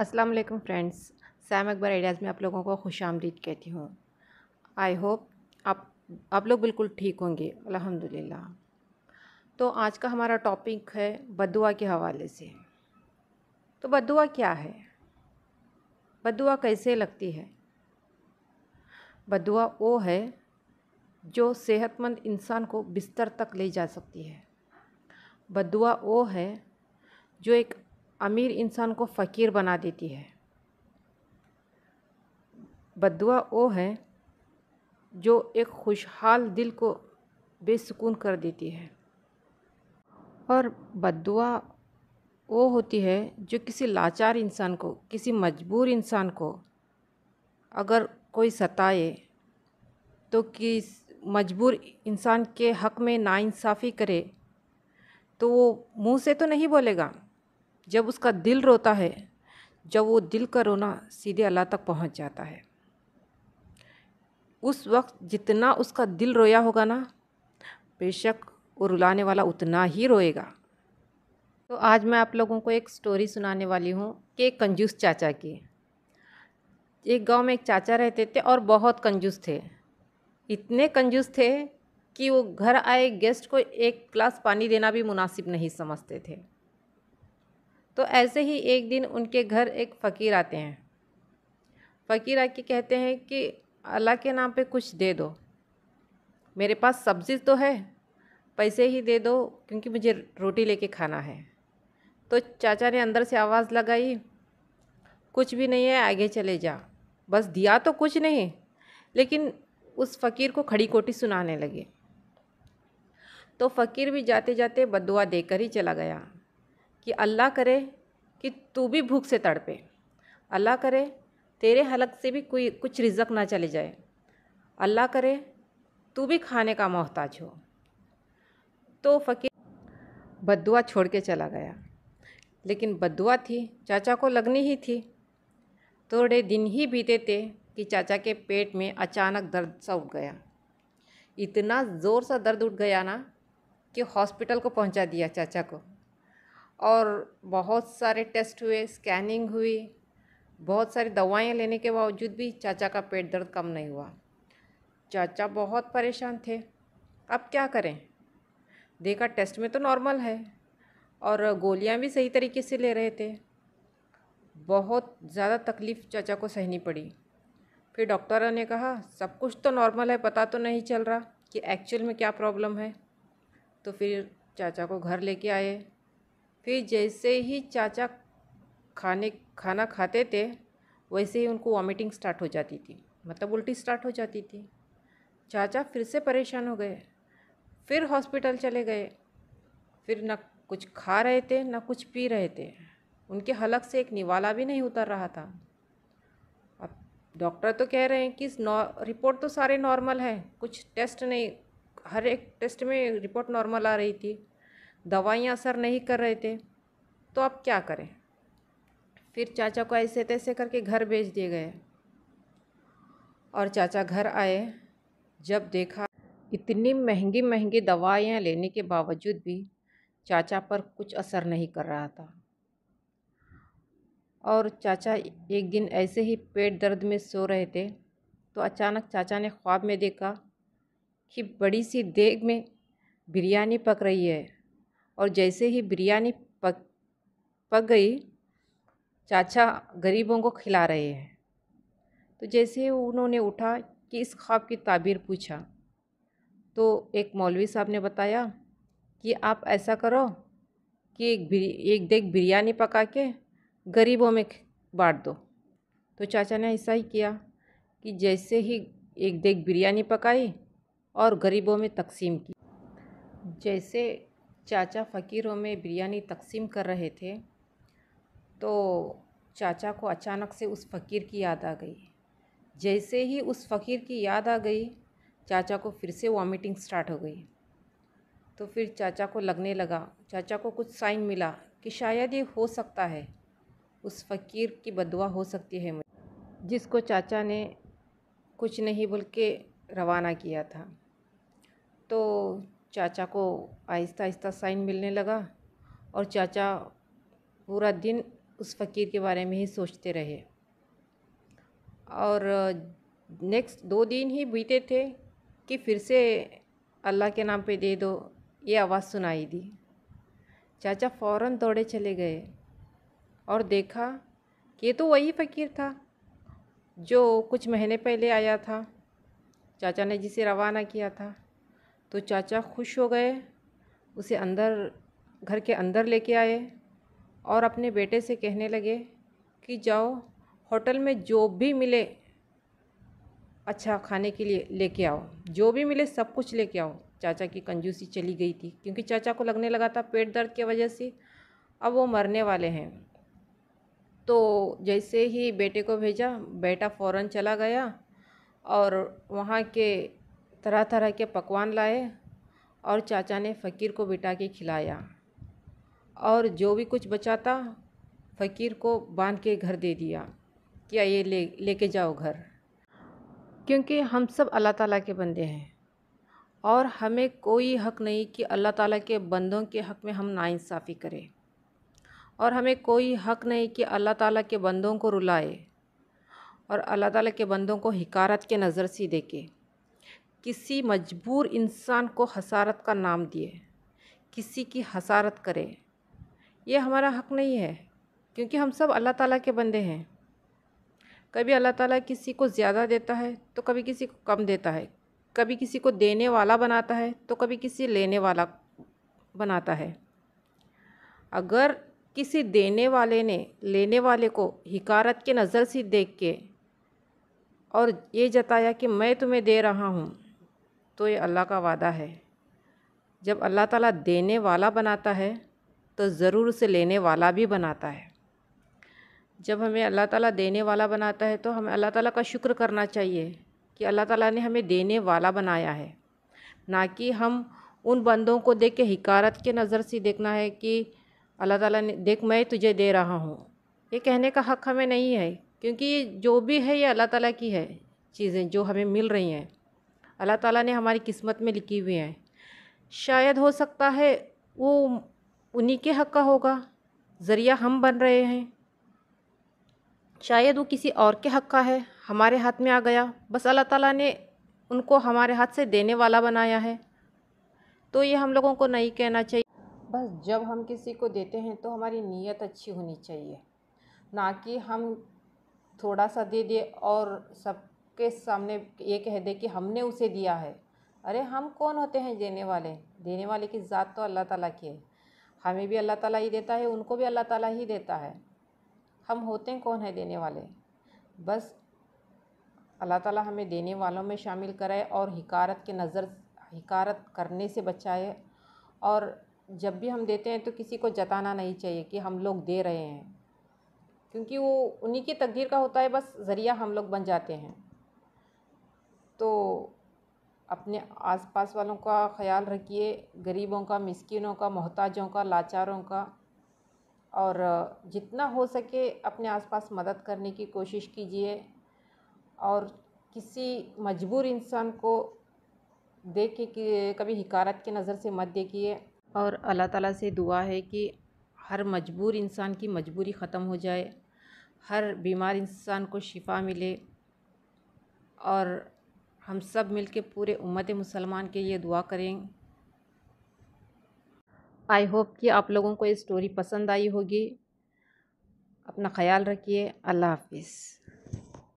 अस्सलाम वालेकुम friends Sam Akbar ideas में आप लोगों को खुश आमदीद कहती हूँ आई होप आप आप लोग बिल्कुल ठीक होंगे अल्हम्दुलिल्लाह तो आज का हमारा टॉपिक है बदुआ के हवाले से तो बदुआ क्या है बदुआ कैसे लगती है बदुआ वो है जो सेहतमंद इंसान को बिस्तर तक ले जा सकती है बदुआ वो है जो एक अमीर इंसान को फ़कीर बना देती है बदुआ वो है जो एक खुशहाल दिल को बेसकून कर देती है और बदुआ वो होती है जो किसी लाचार इंसान को किसी मजबूर इंसान को अगर कोई सताए तो किस मजबूर इंसान के हक़ में नाइंसाफ़ी करे तो वो मुंह से तो नहीं बोलेगा जब उसका दिल रोता है जब वो दिल का रोना सीधे अल्लाह तक पहुंच जाता है उस वक्त जितना उसका दिल रोया होगा ना बेशक वो रुलाने वाला उतना ही रोएगा तो आज मैं आप लोगों को एक स्टोरी सुनाने वाली हूँ कि एक कंजूस चाचा की एक गांव में एक चाचा रहते थे और बहुत कंजूस थे इतने कंजूस थे कि वो घर आए गेस्ट को एक ग्लास पानी देना भी मुनासिब नहीं समझते थे तो ऐसे ही एक दिन उनके घर एक फ़कीर आते हैं फ़कीर आके कहते हैं कि अल्लाह के नाम पे कुछ दे दो मेरे पास सब्ज़ी तो है पैसे ही दे दो क्योंकि मुझे रोटी लेके खाना है तो चाचा ने अंदर से आवाज़ लगाई कुछ भी नहीं है आगे चले जा बस दिया तो कुछ नहीं लेकिन उस फ़कीर को खड़ी कोटी सुनाने लगे तो फ़कीर भी जाते जाते बदुआ देकर ही चला गया कि अल्लाह करे कि तू भी भूख से तड़पे अल्लाह करे तेरे हलक से भी कोई कुछ रिजक ना चले जाए अल्लाह करे तू भी खाने का मोहताज हो तो फ़कीर बदुआ छोड़ के चला गया लेकिन बदुआ थी चाचा को लगनी ही थी थोड़े दिन ही बीते थे कि चाचा के पेट में अचानक दर्द सा उठ गया इतना ज़ोर सा दर्द उठ गया ना कि हॉस्पिटल को पहुंचा दिया चाचा को और बहुत सारे टेस्ट हुए स्कैनिंग हुई बहुत सारी दवाइयाँ लेने के बावजूद भी चाचा का पेट दर्द कम नहीं हुआ चाचा बहुत परेशान थे अब क्या करें देखा टेस्ट में तो नॉर्मल है और गोलियां भी सही तरीके से ले रहे थे बहुत ज़्यादा तकलीफ़ चाचा को सहनी पड़ी फिर डॉक्टरों ने कहा सब कुछ तो नॉर्मल है पता तो नहीं चल रहा कि एक्चुअल में क्या प्रॉब्लम है तो फिर चाचा को घर लेके आए फिर जैसे ही चाचा खाने खाना खाते थे वैसे ही उनको वॉमिटिंग स्टार्ट हो जाती थी मतलब उल्टी स्टार्ट हो जाती थी चाचा फिर से परेशान हो गए फिर हॉस्पिटल चले गए फिर ना कुछ खा रहे थे ना कुछ पी रहे थे उनके हलक से एक निवाला भी नहीं उतर रहा था अब डॉक्टर तो कह रहे हैं कि रिपोर्ट तो सारे नॉर्मल है कुछ टेस्ट नहीं हर एक टेस्ट में रिपोर्ट नॉर्मल आ रही थी दवाइयाँ असर नहीं कर रहे थे तो आप क्या करें फिर चाचा को ऐसे तैसे करके घर भेज दिए गए और चाचा घर आए जब देखा इतनी महंगी महंगी दवाइयाँ लेने के बावजूद भी चाचा पर कुछ असर नहीं कर रहा था और चाचा एक दिन ऐसे ही पेट दर्द में सो रहे थे तो अचानक चाचा ने ख्वाब में देखा कि बड़ी सी देग में बिरयानी पक रही है और जैसे ही बिरयानी पक पक गई चाचा गरीबों को खिला रहे हैं तो जैसे ही उन्होंने उठा कि इस ख्वाब की ताबीर पूछा तो एक मौलवी साहब ने बताया कि आप ऐसा करो कि एक एक देख बिरयानी पका के गरीबों में बांट दो तो चाचा ने ऐसा ही किया कि जैसे ही एक देख बिरयानी पकाई और गरीबों में तकसीम की जैसे चाचा फ़कीरों में बिरयानी तकसीम कर रहे थे तो चाचा को अचानक से उस फ़कीर की याद आ गई जैसे ही उस फ़कीर की याद आ गई चाचा को फिर से वॉमिटिंग स्टार्ट हो गई तो फिर चाचा को लगने लगा चाचा को कुछ साइन मिला कि शायद ये हो सकता है उस फ़कीर की बदुआ हो सकती है मुझे जिसको चाचा ने कुछ नहीं बोल के रवाना किया था तो चाचा को आहिस्ता आहिस्ता साइन मिलने लगा और चाचा पूरा दिन उस फ़कीर के बारे में ही सोचते रहे और नेक्स्ट दो दिन ही बीते थे कि फिर से अल्लाह के नाम पे दे दो ये आवाज़ सुनाई दी चाचा फ़ौरन दौड़े चले गए और देखा कि ये तो वही फ़कीर था जो कुछ महीने पहले आया था चाचा ने जिसे रवाना किया था तो चाचा खुश हो गए उसे अंदर घर के अंदर लेके आए और अपने बेटे से कहने लगे कि जाओ होटल में जो भी मिले अच्छा खाने के लिए लेके आओ जो भी मिले सब कुछ लेके आओ चाचा की कंजूसी चली गई थी क्योंकि चाचा को लगने लगा था पेट दर्द की वजह से अब वो मरने वाले हैं तो जैसे ही बेटे को भेजा बेटा फ़ौरन चला गया और वहाँ के तरह तरह के पकवान लाए और चाचा ने फ़कीर को बिटा के खिलाया और जो भी कुछ बचाता फ़कीर को बांध के घर दे दिया क्या ये ले लेके जाओ घर क्योंकि हम सब अल्लाह ताला के बंदे हैं और हमें कोई हक नहीं कि अल्लाह ताला के बंदों के हक में हम नाइंसाफ़ी करें और हमें कोई हक नहीं कि अल्लाह ताला के बंदों को रुलाए और अल्लाह ताला के बंदों को हिकारत के नज़र से देखे किसी मजबूर इंसान को हसारत का नाम दिए किसी की हसारत करें ये हमारा हक़ नहीं है क्योंकि हम सब अल्लाह ताला के बंदे हैं कभी अल्लाह ताला किसी को ज़्यादा देता है तो कभी किसी को कम देता है कभी किसी को देने वाला बनाता है तो कभी किसी लेने वाला बनाता है अगर किसी देने वाले ने लेने वाले को हिकारत के नज़र से देख के और ये जताया कि मैं तुम्हें दे रहा हूँ तो ये अल्लाह का वादा है जब अल्लाह ताला देने वाला बनाता है तो ज़रूर उसे लेने वाला भी बनाता है जब हमें अल्लाह ताला देने वाला बनाता है तो हमें अल्लाह ताला का शुक्र करना चाहिए कि अल्लाह ताला ने हमें देने वाला बनाया है ना कि हम उन बंदों को देख के हिकारत के नज़र से देखना है कि अल्लाह ताला ने देख मैं तुझे दे रहा हूँ ये कहने का हक़ हमें नहीं है क्योंकि जो भी है ये अल्लाह ताला की है चीज़ें जो हमें मिल रही हैं अल्लाह ताला ने हमारी किस्मत में लिखी हुई हैं शायद हो सकता है वो उन्हीं के हक़ का होगा ज़रिया हम बन रहे हैं शायद वो किसी और के हक़ का है हमारे हाथ में आ गया बस अल्लाह ताला ने उनको हमारे हाथ से देने वाला बनाया है तो ये हम लोगों को नहीं कहना चाहिए बस जब हम किसी को देते हैं तो हमारी नीयत अच्छी होनी चाहिए ना कि हम थोड़ा सा दे दे और सब के सामने ये कह दे कि हमने उसे दिया है अरे हम कौन होते हैं देने वाले देने वाले की ज़ात तो अल्लाह ताला की है हमें भी अल्लाह ताला ही देता है उनको भी अल्लाह ताला ही देता है हम होते हैं कौन है देने वाले बस अल्लाह ताला हमें देने वालों में शामिल कराए और हिकारत के नज़र हिकारत करने से बचाए और जब भी हम देते हैं तो किसी को जताना नहीं चाहिए कि हम लोग दे रहे हैं क्योंकि वो उन्हीं की तकदीर का होता है बस ज़रिया हम लोग बन जाते हैं तो अपने आसपास वालों का ख्याल रखिए गरीबों का मिसकिनों का मोहताजों का लाचारों का और जितना हो सके अपने आसपास मदद करने की कोशिश कीजिए और किसी मजबूर इंसान को देख के कभी हिकारत की नज़र से मत देखिए और अल्लाह ताला से दुआ है कि हर मजबूर इंसान की मजबूरी ख़त्म हो जाए हर बीमार इंसान को शिफा मिले और हम सब मिल के पूरे उम्मत मुसलमान के ये दुआ करें आई होप कि आप लोगों को ये स्टोरी पसंद आई होगी अपना ख्याल रखिए अल्लाह हाफिज़